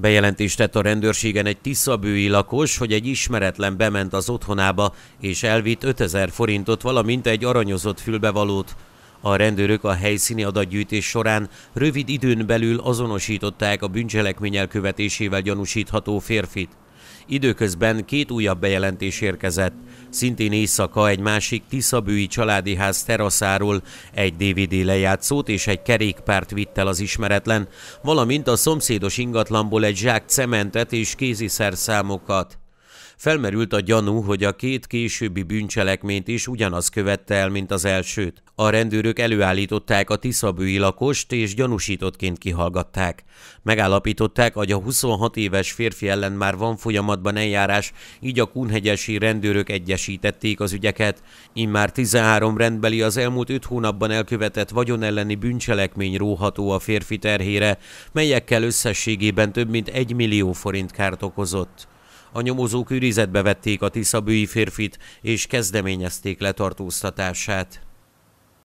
Bejelentést tett a rendőrségen egy tiszabői lakos, hogy egy ismeretlen bement az otthonába, és elvitt 5000 forintot, valamint egy aranyozott fülbevalót. A rendőrök a helyszíni adatgyűjtés során rövid időn belül azonosították a bűncselekmény elkövetésével gyanúsítható férfit. Időközben két újabb bejelentés érkezett. Szintén éjszaka egy másik Tiszabői családi ház teraszáról egy DVD lejátszót és egy kerékpárt vitt el az ismeretlen, valamint a szomszédos ingatlanból egy zsák cementet és kéziszerszámokat. Felmerült a gyanú, hogy a két későbbi bűncselekményt is ugyanaz követte el, mint az elsőt. A rendőrök előállították a Tiszabői lakost és gyanúsítottként kihallgatták. Megállapították, hogy a 26 éves férfi ellen már van folyamatban eljárás, így a kunhegyesi rendőrök egyesítették az ügyeket. Immár 13 rendbeli az elmúlt 5 hónapban elkövetett vagyonelleni bűncselekmény róható a férfi terhére, melyekkel összességében több mint 1 millió forint kárt okozott. A nyomozók őrizetbe vették a tiszabői férfit, és kezdeményezték letartóztatását.